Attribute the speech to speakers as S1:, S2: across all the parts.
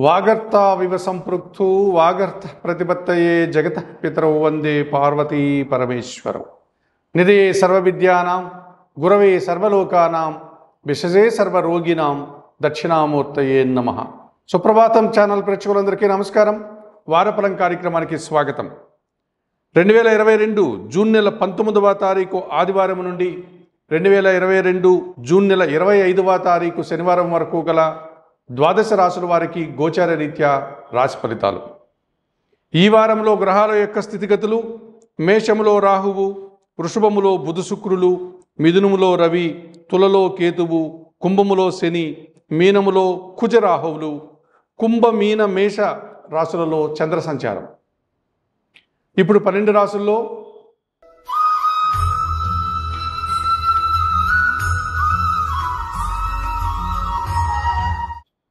S1: వివ సంపృక్తు వాగర్త ప్రతిపత్తయే జగత పితరౌ వందే పార్వతీ పరమేశ్వరం సర్వ విద్యానాం గురవే సర్వలోకానాం విశజే రోగినాం దక్షిణామూర్తయే నమ సుప్రభాతం ఛానల్ ప్రేక్షకులందరికీ నమస్కారం వారపలం కార్యక్రమానికి స్వాగతం రెండు వేల ఇరవై రెండు జూన్ నెల పంతొమ్మిదవ తారీఖు ఆదివారం నుండి రెండు వేల ఇరవై రెండు జూన్ నెల ఇరవై ఐదవ తారీఖు శనివారం వరకు గల ద్వాదశ రాశుల వారికి గోచార రీత్యా రాశి ఫలితాలు ఈ వారంలో గ్రహాల యొక్క స్థితిగతులు మేషములో రాహువు వృషభములో బుధు శుక్రులు మిథునములో రవి తులలో కేతువు కుంభములో శని మీనములో కుజరాహువులు కుంభ మీన మేష రాశులలో చంద్ర సంచారం ఇప్పుడు పన్నెండు రాసుల్లో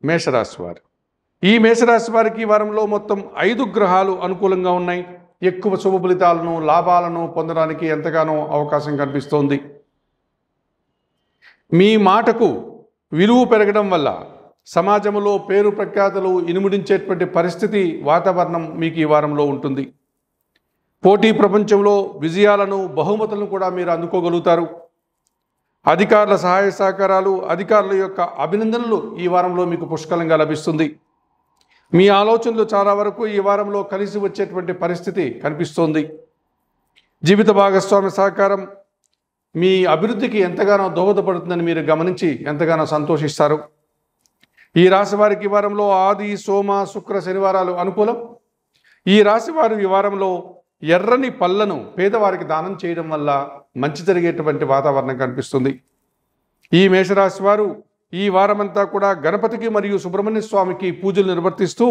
S1: మేషరాశి వారు ఈ మేషరాశి వారికి వారంలో మొత్తం ఐదు గ్రహాలు అనుకూలంగా ఉన్నాయి ఎక్కువ శుభ ఫలితాలను లాభాలను పొందడానికి ఎంతగానో అవకాశం కనిపిస్తోంది మీ మాటకు విలువ పెరగడం వల్ల సమాజంలో పేరు ప్రఖ్యాతలు ఇనుముడించేటువంటి పరిస్థితి వాతావరణం మీకు ఈ వారంలో ఉంటుంది పోటీ ప్రపంచంలో విజయాలను బహుమతులను కూడా మీరు అందుకోగలుగుతారు అధికారుల సహాయ సహకారాలు అధికారుల యొక్క అభినందనలు ఈ వారంలో మీకు పుష్కలంగా లభిస్తుంది మీ ఆలోచనలు చాలా వరకు ఈ వారంలో కలిసి వచ్చేటువంటి పరిస్థితి కనిపిస్తోంది జీవిత భాగస్వామి సహకారం మీ అభివృద్ధికి ఎంతగానో దోహదపడుతుందని మీరు గమనించి ఎంతగానో సంతోషిస్తారు ఈ రాశి వారికి వారంలో ఆది సోమ శుక్ర శనివారాలు అనుకూలం ఈ రాశి వారు ఈ వారంలో ఎర్రని పళ్ళను పేదవారికి దానం చేయడం వల్ల మంచి జరిగేటువంటి వాతావరణం కనిపిస్తుంది ఈ మేషరాశి వారు ఈ వారమంతా కూడా గణపతికి మరియు సుబ్రహ్మణ్య స్వామికి పూజలు నిర్వర్తిస్తూ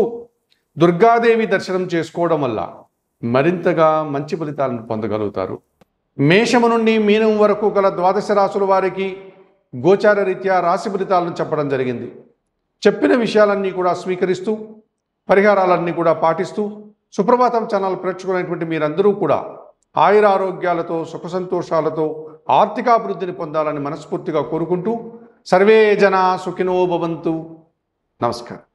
S1: దుర్గాదేవి దర్శనం చేసుకోవడం వల్ల మరింతగా మంచి ఫలితాలను పొందగలుగుతారు మేషము నుండి మీనం వరకు గల ద్వాదశ రాసుల వారికి గోచార రీత్యా రాశి ఫలితాలను చెప్పడం జరిగింది చెప్పిన విషయాలన్నీ కూడా స్వీకరిస్తూ పరిహారాలన్నీ కూడా పాటిస్తూ సుప్రభాతం ఛానల్ ప్రేక్షకులైనటువంటి మీరందరూ కూడా ఆయుర ఆరోగ్యాలతో సుఖ సంతోషాలతో ఆర్థికాభివృద్ధిని పొందాలని మనస్ఫూర్తిగా కోరుకుంటూ సర్వే జన సుఖినో భవంతు నమస్కారం